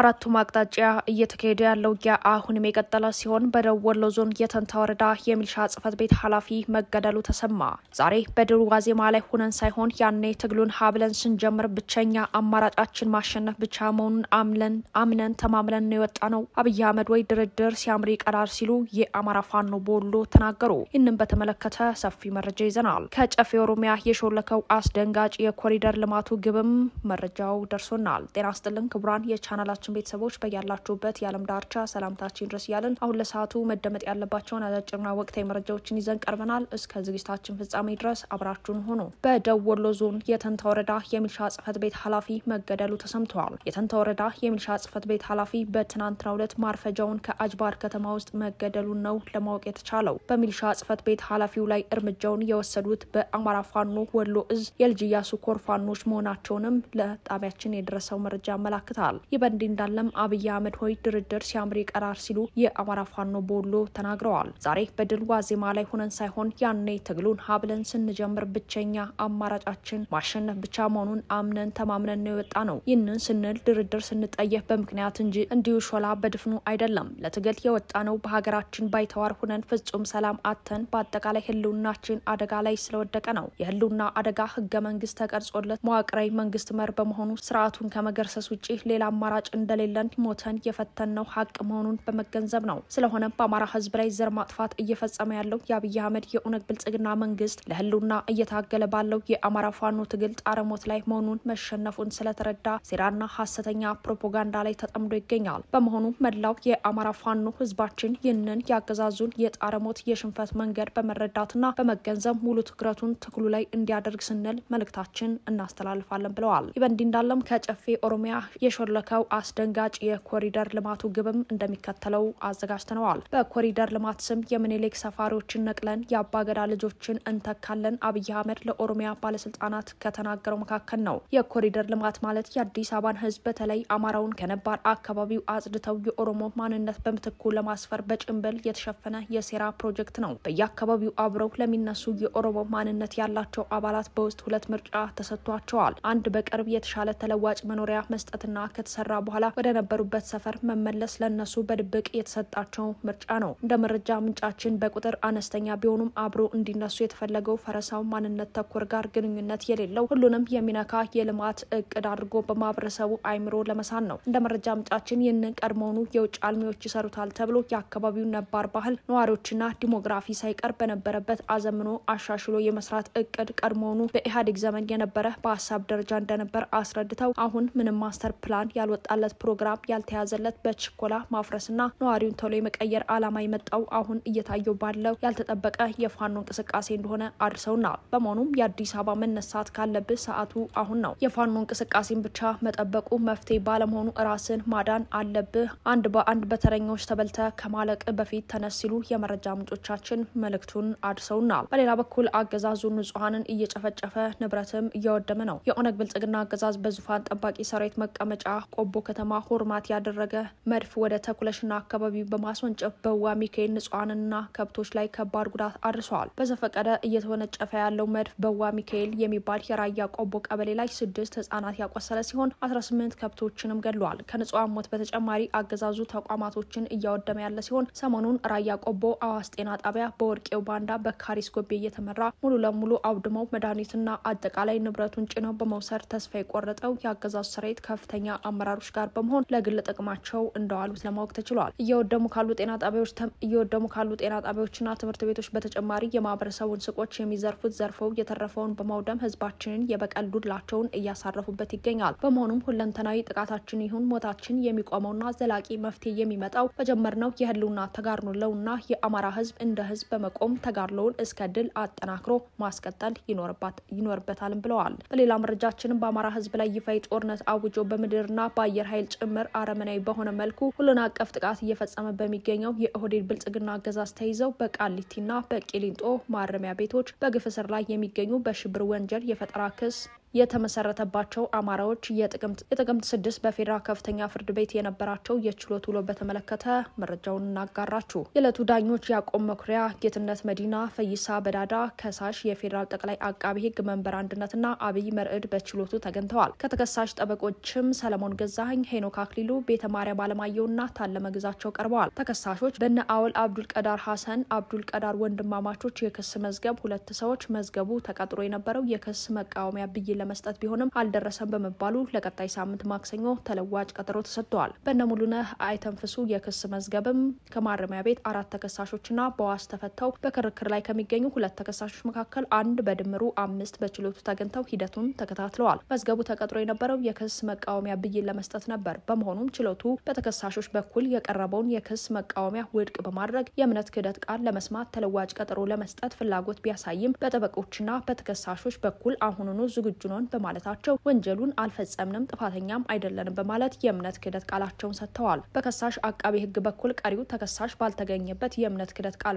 በአራቱም አቅጣጫ እየተካሄደ ያለው ውጊያ አሁንም የቀጠለ ሲሆን በደቡብ ወሎ ዞን የተንታ ወረዳ የሚልሻ ጽህፈት ቤት ኃላፊ መገደሉ ተሰማ። ዛሬ በድሩ ዋዜማ ላይ ሁነን ሳይሆን ያኔ ትግሉን ሀብለን ስንጀምር ብቸኛ አማራጫችን ማሸነፍ ብቻ መሆኑን አምለን አምነን ተማምለን ነው የወጣ ነው። አብይ አህመድ ወይ ድርድር ሲያምር ይቀራል ሲሉ የአማራ ፋኖ በወሎ ተናገሩ። ይህንም በተመለከተ ሰፊ መረጃ ይዘናል። ከጨፌ ኦሮሚያ የሾለከው አስደንጋጭ የኮሪደር ልማቱ ግብም መረጃው ደርሶናል። ጤና ስጥልን ክቡራን የቻናላችን የጣቢያችን ቤተሰቦች በያላችሁበት የዓለም ዳርቻ ሰላምታችን ድረስ እያለን አሁን ለሰዓቱ መደመጥ ያለባቸውን አጫጭርና ወቅታዊ መረጃዎችን ይዘን ቀርበናል። እስከ ዝግጅታችን ፍጻሜ ድረስ አብራችሁን ሆኖ በደቡብ ወሎ ዞን የተንታ ወረዳ የሚልሻ ጽህፈት ቤት ኃላፊ መገደሉ ተሰምተዋል። የተንታ ወረዳ የሚልሻ ጽህፈት ቤት ኃላፊ በትናንትናው ዕለት ማርፈጃውን ከአጅባር ከተማ ውስጥ መገደሉን ነው ለማወቅ የተቻለው። በሚልሻ ጽህፈት ቤት ኃላፊው ላይ እርምጃውን የወሰዱት በአማራ ፋኖ ወሎ እዝ የልጅያ ኮር ፋኖች መሆናቸውንም ለጣቢያችን የደረሰው መረጃ ያመላክታል። ይህ በእንዲህ እንዳለም አብይ አህመድ ሆይ ድርድር ሲያምር ይቀራር ሲሉ የአማራ ፋኖ በወሎ ተናግረዋል። ዛሬ በድል ዋዜማ ላይ ሆነን ሳይሆን ያኔ ትግሉን ሀብለን ስንጀምር ብቸኛ አማራጫችን ማሸነፍ ብቻ መሆኑን አምነን ተማምነን ነው የወጣ ነው። ይህንን ስንል ድርድር ስንጠየፍ በምክንያት እንጂ እንዲሁ ሾላ በድፍኑ አይደለም። ለትግል የወጣ ነው በሀገራችን ባይተዋር ሁነን ፍጹም ሰላም አተን በአጠቃላይ ህልውናችን አደጋ ላይ ስለወደቀ ነው። የህልውና አደጋ ህገ መንግስት ተቀርጾለት መዋቅራዊ መንግስት መር በመሆኑ ስርዓቱን ከመገርሰስ ውጭ ሌላ አማራጭ እንደ እንደሌለን ሞተን የፈተነው ሀቅ መሆኑን በመገንዘብ ነው። ስለሆነም በአማራ ህዝብ ላይ ዘር ማጥፋት እየፈጸመ ያለው የአብይ አህመድ የኦነግ ብልጽግና መንግስት ለህልውና እየታገለ ባለው የአማራ ፋኖ ትግል ጣረሞት ላይ መሆኑን መሸነፉን ስለተረዳ ሴራና ሀሰተኛ ፕሮፓጋንዳ ላይ ተጠምዶ ይገኛል። በመሆኑ መላው የአማራ ፋኖ ህዝባችን ይህንን ያገዛዙን የጣረሞት የሽንፈት መንገድ በመረዳትና በመገንዘብ ሙሉ ትኩረቱን ትግሉ ላይ እንዲያደርግ ስንል መልእክታችን እናስተላልፋለን ብለዋል። ይህ እንዳለም ከጨፌ ኦሮሚያ የሾለከው አስደ አስደንጋጭ የኮሪደር ልማቱ ግብም እንደሚከተለው አዘጋጅተነዋል። በኮሪደር ልማት ስም የምኒልክ ሰፋሪዎችን ነቅለን የአባገዳ ልጆችን እንተካለን አብይ አህመድ ለኦሮሚያ ባለስልጣናት ከተናገረው መካከል ነው። የኮሪደር ልማት ማለት የአዲስ አበባን ህዝብ በተለይ አማራውን ከነባር አካባቢው አጽድተው የኦሮሞ ማንነት በምትኩ ለማስፈር በጭንብል የተሸፈነ የሴራ ፕሮጀክት ነው። በየአካባቢው አብረው ለሚነሱ የኦሮሞ ማንነት ያላቸው አባላት በውስጥ ሁለት ምርጫ ተሰጥቷቸዋል። አንድ በቅርብ የተሻለ ተለዋጭ መኖሪያ መስጠትና ከተሰራ በኋላ ወደ ነበሩበት ሰፈር መመለስ ለነሱ በድብቅ የተሰጣቸው ምርጫ ነው። እንደ መረጃ ምንጫችን በቁጥር አነስተኛ ቢሆኑም አብሮ እንዲነሱ የተፈለገው ፈረሳው ማንነት ተኮር ጋር ግንኙነት የሌለው ሁሉንም የሚነካ የልማት እቅድ አድርጎ በማህበረሰቡ አይምሮ ለመሳን ነው። እንደ መረጃ ምንጫችን ይህንን ቀድሞውኑ የውጭ አልሚዎች ይሰሩታል ተብሎ የአካባቢው ነባር ባህል፣ ነዋሪዎችና ዲሞግራፊ ሳይቀር በነበረበት አዘምኖ አሻሽሎ የመስራት እቅድ ቀድሞውኑ በኢህአዴግ ዘመን የነበረ በሀሳብ ደረጃ እንደነበር አስረድተው አሁን ምንም ማስተር ፕላን ያልወጣለት ፕሮግራም ያልተያዘለት በችኮላ ማፍረስና ነዋሪውን ተሎ የመቀየር ዓላማ የመጣው አሁን እየታየው ባለው ያልተጠበቀ የፋኖ እንቅስቃሴ እንደሆነ አድርሰውናል። በመሆኑም የአዲስ አበባ መነሳት ካለብህ ሰዓቱ አሁን ነው። የፋኖ እንቅስቃሴን ብቻ መጠበቁ መፍትሄ ባለመሆኑ ራስን ማዳን አለብህ። አንድ በአንድ በተረኞች ተበልተ ከማለቅ በፊት ተነስ ሲሉ የመረጃ ምንጮቻችን መልእክቱን አድርሰውናል። በሌላ በኩል አገዛዙ ንጹሐንን እየጨፈጨፈ ንብረትም እያወደመ ነው። የኦነግ ብልጽግና አገዛዝ በዙፋን ጠባቂ ሰራዊት መቀመጫ ቆቦ ከተማ ከተማ ሆርማት ያደረገ መድፍ ወደ ተኩለሽና አካባቢ በማስወንጨፍ በዋ ሚካኤል ንጹሐንና ከብቶች ላይ ከባድ ጉዳት አድርሰዋል። በዘፈቀደ እየተወነጨፈ ያለው መድፍ በዋ ሚካኤል የሚባል የራያ ቆቦ ቀበሌ ላይ ስድስት ህጻናት ያቆሰለ ሲሆን አስራ ስምንት ከብቶችንም ገድለዋል። ከንጹሐን ሞት በተጨማሪ አገዛዙ ተቋማቶችን እያወደመ ያለ ሲሆን ሰሞኑን ራያ ቆቦ አዋስ ጤና ጣቢያ በወርቄው ባንዳ በካሪስ ጎቤ እየተመራ ሙሉ ለሙሉ አውድመው መድኃኒትና አጠቃላይ ንብረቱን ጭነው በመውሰድ ተስፋ የቆረጠው የአገዛዙ ሰራዊት ከፍተኛ አመራሮች ጋር ድጋፍ በመሆን ለግል ጥቅማቸው እንደዋሉት ለማወቅ ተችሏል። እየወደሙ ካሉ ጤና ጣቢያዎች እየወደሙ ካሉ ጤና ጣቢያዎችና ትምህርት ቤቶች በተጨማሪ የማህበረሰቡን ሱቆች የሚዘርፉት ዘርፈው የተረፈውን በማውደም ህዝባችንን የበቀል ዱላቸውን እያሳረፉበት ይገኛል። በመሆኑም ሁለንተናዊ ጥቃታችን ይሁን ሞታችን የሚቆመውና ዘላቂ መፍትሄ የሚመጣው በጀመርነው የህልውና ተጋድሎ ለውና የአማራ ህዝብ እንደ ህዝብ በመቆም ተጋድሎውን እስከ ድል አጠናክሮ ማስቀጠል ይኖርበታልም ብለዋል። በሌላ መረጃችንም በአማራ ህዝብ ላይ ይፋ ጦርነት አውጆ በምድርና በአየር ኃይል በእስራኤል ጭምር አረመናዊ በሆነ መልኩ ሁሉን አቀፍ ጥቃት እየፈጸመ በሚገኘው የኦህዴድ ብልጽግና አገዛዝ ተይዘው በቃሊቲና በቂሊንጦ ማረሚያ ቤቶች በግፍ እስር ላይ የሚገኙ በሽብር ወንጀል የፈጠራ ክስ የተመሰረተባቸው አማራዎች የጥቅምት ስድስት በፌዴራል ከፍተኛ ፍርድ ቤት የነበራቸው የችሎት ውሎ በተመለከተ መረጃውን እናጋራችሁ። የዕለቱ ዳኞች ያዕቆብ መኩሪያ፣ ጌትነት መዲና፣ ፈይሳ በዳዳ ከሳሽ የፌዴራል ጠቅላይ አቃቢ ሕግ መንበር አንድነትና አብይ መርዕድ በችሎቱ ተገኝተዋል። ከተከሳሽ ጠበቆችም ሰለሞን ገዛኸኝ፣ ሄኖክ አክሊሉ፣ ቤተ ማርያም አለማየሁና ታለመ ግዛቸው ቀርበዋል። ተከሳሾች በነ አውል አብዱል ቀዳር ሀሰን አብዱል ቀዳር ወንድማማቾች የክስ መዝገብ ሁለት ሰዎች መዝገቡ ተቀጥሮ የነበረው የክስ መቃወሚያ ብይን ለመስጠት ቢሆንም አልደረሰም በመባሉ ለቀጣይ ሳምንት ማክሰኞ ተለዋጭ ቀጠሮ ተሰጥተዋል። በእነሙሉነህ አይተንፍሱ የክስ መዝገብም ከማረሚያ ቤት አራት ተከሳሾችና በዋስ ተፈተው በክርክር ላይ ከሚገኙ ሁለት ተከሳሾች መካከል አንድ በድምሩ አምስት በችሎቱ ተገኝተው ሂደቱን ተከታትለዋል። መዝገቡ ተቀጥሮ የነበረው የክስ መቃወሚያ ብይን ለመስጠት ነበር። በመሆኑም ችሎቱ በተከሳሾች በኩል የቀረበውን የክስ መቃወሚያ ውድቅ በማድረግ የእምነት ክህደት ቃል ለመስማት ተለዋጭ ቀጠሮ ለመስጠት ፍላጎት ቢያሳይም በጠበቆችና በተከሳሾች በኩል አሁኑኑ ዝግጁ ነን በማለታቸው ወንጀሉን አልፈጸምንም፣ ጥፋተኛም አይደለንም በማለት የእምነት ክህደት ቃላቸውን ሰጥተዋል። በከሳሽ አቃቤ ህግ በኩል ቀሪው ተከሳሽ ባልተገኘበት የእምነት ክህደት ቃል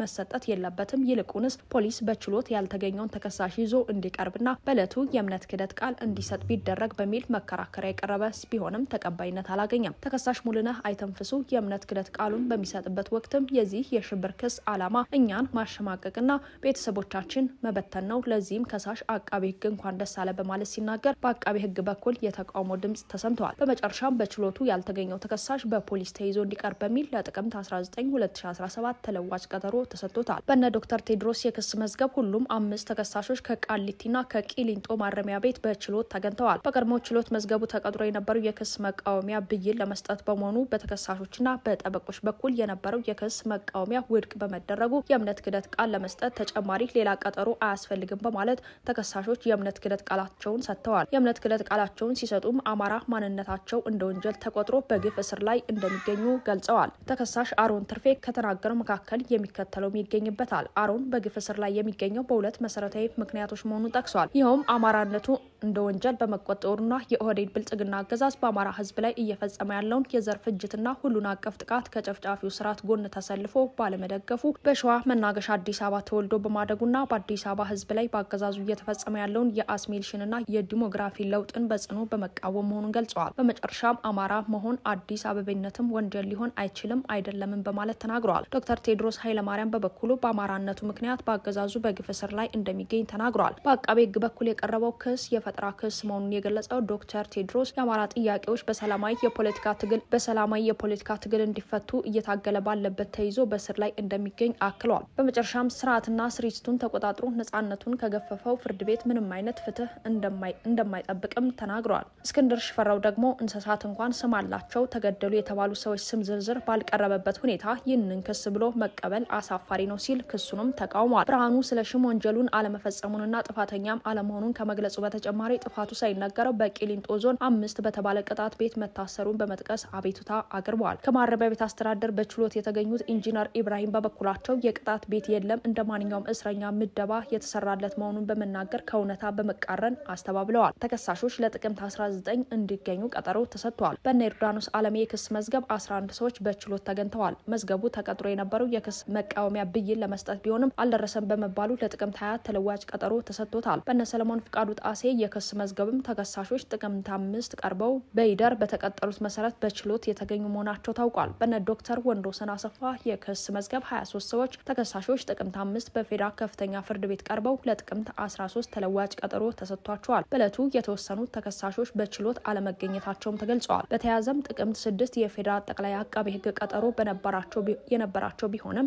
መሰጠት የለበትም፣ ይልቁንስ ፖሊስ በችሎት ያልተገኘውን ተከሳሽ ይዞ እንዲቀርብና በእለቱ የእምነት ክህደት ቃል እንዲሰጥ ቢደረግ በሚል መከራከሪያ የቀረበ ቢሆንም ተቀባይነት አላገኘም። ተከሳሽ ሙሉነህ አይተንፍሱ የእምነት ክህደት ቃሉን በሚሰጥበት ወቅትም የዚህ የሽብር ክስ ዓላማ እኛን ማሸማቀቅና ቤተሰቦቻችን መበተን ነው። ለዚህም ከሳሽ አቃቤ ህግ እንኳን እንኳን ደስ አለ በማለት ሲናገር በአቃቤ ሕግ በኩል የተቃውሞ ድምጽ ተሰምተዋል። በመጨረሻም በችሎቱ ያልተገኘው ተከሳሽ በፖሊስ ተይዞ እንዲቀርብ በሚል ለጥቅምት 19 2017 ተለዋጭ ቀጠሮ ተሰጥቶታል። በነ ዶክተር ቴድሮስ የክስ መዝገብ ሁሉም አምስት ተከሳሾች ከቃሊቲና ከቂሊንጦ ማረሚያ ቤት በችሎት ተገኝተዋል። በቀድሞ ችሎት መዝገቡ ተቀጥሮ የነበረው የክስ መቃወሚያ ብይን ለመስጠት በመሆኑ በተከሳሾችና በጠበቆች በኩል የነበረው የክስ መቃወሚያ ውድቅ በመደረጉ የእምነት ክደት ቃል ለመስጠት ተጨማሪ ሌላ ቀጠሮ አያስፈልግም በማለት ተከሳሾች የእምነት ክደት ቃላቸውን ሰጥተዋል። የእምነት ክደት ቃላቸውን ሲሰጡም አማራ ማንነታቸው እንደ ወንጀል ተቆጥሮ በግፍ እስር ላይ እንደሚገኙ ገልጸዋል። ተከሳሽ አሮን ትርፌ ከተናገረው መካከል የሚከተለውም ይገኝበታል። አሮን በግፍ እስር ላይ የሚገኘው በሁለት መሰረታዊ ምክንያቶች መሆኑን ጠቅሷል። ይኸውም አማራነቱ እንደ ወንጀል በመቆጠሩና የኦህዴድ ብልጽግና አገዛዝ በአማራ ሕዝብ ላይ እየፈጸመ ያለውን የዘር ፍጅትና ሁሉን አቀፍ ጥቃት ከጨፍጫፊው ስርዓት ጎን ተሰልፎ ባለመደገፉ በሸዋ መናገሻ አዲስ አበባ ተወልዶ በማደጉና በአዲስ አበባ ሕዝብ ላይ በአገዛዙ እየተፈጸመ ያለውን የአስሜልሽንና የዲሞግራፊ ለውጥን በጽኑ በመቃወም መሆኑን ገልጸዋል። በመጨረሻም አማራ መሆን አዲስ አበቤነትም ወንጀል ሊሆን አይችልም አይደለምም በማለት ተናግረዋል። ዶክተር ቴድሮስ ኃይለማርያም በበኩሉ በአማራነቱ ምክንያት በአገዛዙ በግፍ እስር ላይ እንደሚገኝ ተናግረዋል። በአቃቤ ሕግ በኩል የቀረበው ክስ የፈጠራ ክስ መሆኑን የገለጸው ዶክተር ቴድሮስ የአማራ ጥያቄዎች በሰላማዊ የፖለቲካ ትግል በሰላማዊ የፖለቲካ ትግል እንዲፈቱ እየታገለ ባለበት ተይዞ በእስር ላይ እንደሚገኝ አክለዋል። በመጨረሻም ስርዓትና ስሪስቱን ተቆጣጥሮ ነጻነቱን ከገፈፈው ፍርድ ቤት ምንም አይነት ፍትህ እንደማይጠብቅም ተናግረዋል። እስክንድር ሽፈራው ደግሞ እንስሳት እንኳን ስም አላቸው ተገደሉ የተባሉ ሰዎች ስም ዝርዝር ባልቀረበበት ሁኔታ ይህንን ክስ ብሎ መቀበል አሳፋሪ ነው ሲል ክሱንም ተቃውሟል። ብርሃኑ ስለ ሽም ወንጀሉን አለመፈጸሙንና ጥፋተኛም አለመሆኑን ከመግለጹ በተጨማሪ ጥፋቱ ሳይነገረው በቂሊንጦ ዞን አምስት በተባለ ቅጣት ቤት መታሰሩን በመጥቀስ አቤቱታ አቅርበዋል። ከማረሚያ ቤት አስተዳደር በችሎት የተገኙት ኢንጂነር ኢብራሂም በበኩላቸው የቅጣት ቤት የለም እንደ ማንኛውም እስረኛ ምደባ የተሰራለት መሆኑን በመናገር ከእውነታ በ በመቃረን አስተባብለዋል። ተከሳሾች ለጥቅምት 19 እንዲገኙ ቀጠሮ ተሰጥቷል። በእነ ዮርዳኖስ አለሜ የክስ መዝገብ 11 ሰዎች በችሎት ተገኝተዋል። መዝገቡ ተቀጥሮ የነበረው የክስ መቃወሚያ ብይን ለመስጠት ቢሆንም አልደረሰም በመባሉ ለጥቅምት 20 ተለዋጭ ቀጠሮ ተሰጥቶታል። በነ ሰለሞን ፍቃዱ ጣሴ የክስ መዝገብም ተከሳሾች ጥቅምት አምስት ቀርበው በይደር በተቀጠሩት መሰረት በችሎት የተገኙ መሆናቸው ታውቋል። በነ ዶክተር ወንዶሰን አሰፋ የክስ መዝገብ 23 ሰዎች ተከሳሾች ጥቅምት አምስት በፌዴራል ከፍተኛ ፍርድ ቤት ቀርበው ለጥቅምት 13 ተለዋጭ ቀጠሮ ቀጠሮ ተሰጥቷቸዋል። በእለቱ የተወሰኑት ተከሳሾች በችሎት አለመገኘታቸውም ተገልጸዋል። በተያያዘም ጥቅምት ስድስት የፌዴራል ጠቅላይ አቃቤ ሕግ ቀጠሮ የነበራቸው ቢሆንም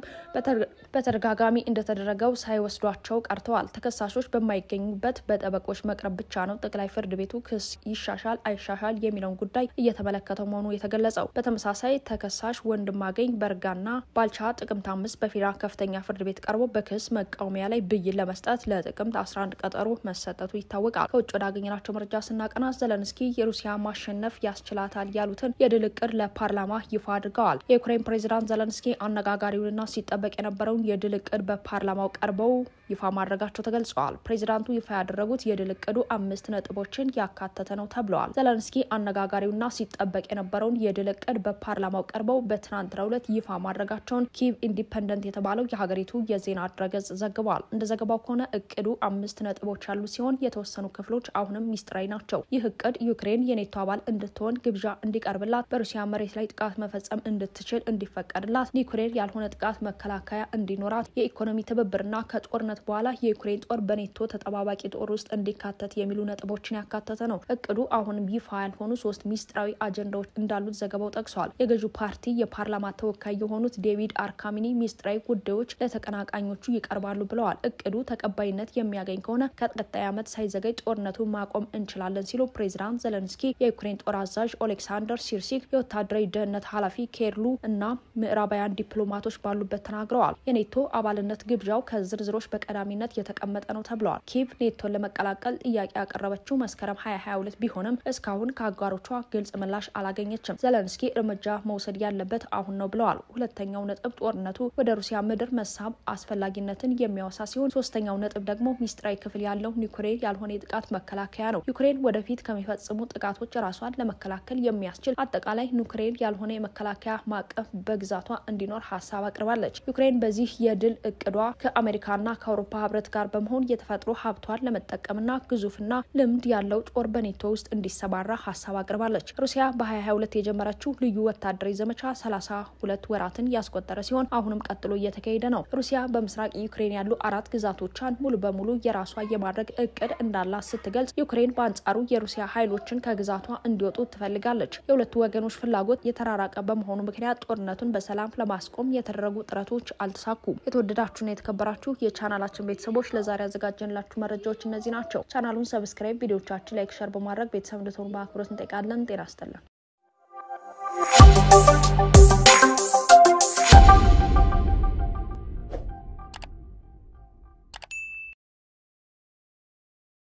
በተደጋጋሚ እንደተደረገው ሳይወስዷቸው ቀርተዋል። ተከሳሾች በማይገኙበት በጠበቆች መቅረብ ብቻ ነው ጠቅላይ ፍርድ ቤቱ ክስ ይሻሻል አይሻሻል የሚለውን ጉዳይ እየተመለከተው መሆኑ የተገለጸው። በተመሳሳይ ተከሳሽ ወንድማገኝ በርጋና ባልቻ ጥቅምት አምስት በፌዴራል ከፍተኛ ፍርድ ቤት ቀርቦ በክስ መቃወሚያ ላይ ብይን ለመስጠት ለጥቅምት 11 ቀጠሮ መሰጠ መስጠቱ ይታወቃል። ከውጭ ወዳገኘናቸው መረጃ ስናቀና ዘለንስኪ የሩሲያ ማሸነፍ ያስችላታል ያሉትን የድል እቅድ ለፓርላማ ይፋ አድርገዋል። የዩክሬን ፕሬዚዳንት ዘለንስኪ አነጋጋሪውንና ሲጠበቅ የነበረውን የድል እቅድ በፓርላማው ቀርበው ይፋ ማድረጋቸው ተገልጸዋል። ፕሬዚዳንቱ ይፋ ያደረጉት የድል እቅዱ አምስት ነጥቦችን ያካተተ ነው ተብለዋል። ዘለንስኪ አነጋጋሪውና ሲጠበቅ የነበረውን የድል እቅድ በፓርላማው ቀርበው በትናንትናው ዕለት ይፋ ማድረጋቸውን ኪቭ ኢንዲፐንደንት የተባለው የሀገሪቱ የዜና ድረገጽ ዘግቧል። እንደ ዘገባው ከሆነ እቅዱ አምስት ነጥቦች ያሉ ሲሆን ሲሆን የተወሰኑ ክፍሎች አሁንም ሚስጥራዊ ናቸው። ይህ እቅድ ዩክሬን የኔቶ አባል እንድትሆን ግብዣ እንዲቀርብላት፣ በሩሲያ መሬት ላይ ጥቃት መፈጸም እንድትችል እንዲፈቀድላት፣ ዩክሬን ያልሆነ ጥቃት መከላከያ እንዲኖራት፣ የኢኮኖሚ ትብብርና ከጦርነት በኋላ የዩክሬን ጦር በኔቶ ተጠባባቂ ጦር ውስጥ እንዲካተት የሚሉ ነጥቦችን ያካተተ ነው። እቅዱ አሁንም ይፋ ያልሆኑ ሶስት ሚስጥራዊ አጀንዳዎች እንዳሉት ዘገባው ጠቅሷል። የገዢው ፓርቲ የፓርላማ ተወካይ የሆኑት ዴቪድ አርካሚኒ ሚስጥራዊ ጉዳዮች ለተቀናቃኞቹ ይቀርባሉ ብለዋል። እቅዱ ተቀባይነት የሚያገኝ ከሆነ ከቀጣይ ዓመት ሳይዘገይ ጦርነቱ ማቆም እንችላለን ሲሉ ፕሬዚዳንት ዘለንስኪ፣ የዩክሬን ጦር አዛዥ ኦሌክሳንደር ሲርሲክ፣ የወታደራዊ ደህንነት ኃላፊ ኬርሉ እና ምዕራባውያን ዲፕሎማቶች ባሉበት ተናግረዋል። የኔቶ አባልነት ግብዣው ከዝርዝሮች በቀዳሚነት የተቀመጠ ነው ተብለዋል። ኪቭ ኔቶን ለመቀላቀል ጥያቄ ያቀረበችው መስከረም 2022 ቢሆንም እስካሁን ከአጋሮቿ ግልጽ ምላሽ አላገኘችም። ዘለንስኪ እርምጃ መውሰድ ያለበት አሁን ነው ብለዋል። ሁለተኛው ነጥብ ጦርነቱ ወደ ሩሲያ ምድር መሳብ አስፈላጊነትን የሚያወሳ ሲሆን፣ ሶስተኛው ነጥብ ደግሞ ሚስጥራዊ ክፍል ያለው ኒኩሌር ዩክሬን ያልሆነ የጥቃት መከላከያ ነው። ዩክሬን ወደፊት ከሚፈጽሙ ጥቃቶች ራሷን ለመከላከል የሚያስችል አጠቃላይ ዩክሬን ያልሆነ የመከላከያ ማዕቀፍ በግዛቷ እንዲኖር ሀሳብ አቅርባለች። ዩክሬን በዚህ የድል እቅዷ ከአሜሪካና ከአውሮፓ ህብረት ጋር በመሆን የተፈጥሮ ሀብቷን ለመጠቀምና ግዙፍና ልምድ ያለው ጦር በኔቶ ውስጥ እንዲሰማራ ሀሳብ አቅርባለች። ሩሲያ በ2022 የጀመረችው ልዩ ወታደራዊ ዘመቻ 32 ወራትን ያስቆጠረ ሲሆን አሁንም ቀጥሎ እየተካሄደ ነው። ሩሲያ በምስራቅ ዩክሬን ያሉ አራት ግዛቶቿን ሙሉ በሙሉ የራሷ የማድረግ እቅድ እቅድ እንዳላ ስትገልጽ፣ ዩክሬን በአንጻሩ የሩሲያ ኃይሎችን ከግዛቷ እንዲወጡ ትፈልጋለች። የሁለቱ ወገኖች ፍላጎት የተራራቀ በመሆኑ ምክንያት ጦርነቱን በሰላም ለማስቆም የተደረጉ ጥረቶች አልተሳኩም። የተወደዳችሁና የተከበራችሁ የቻናላችን ቤተሰቦች ለዛሬ ያዘጋጀንላችሁ መረጃዎች እነዚህ ናቸው። ቻናሉን ሰብስክራይብ፣ ቪዲዮቻችን ላይክ፣ ሸር በማድረግ ቤተሰብ እንድትሆኑ በአክብሮት እንጠይቃለን። ጤና ይስጥልን።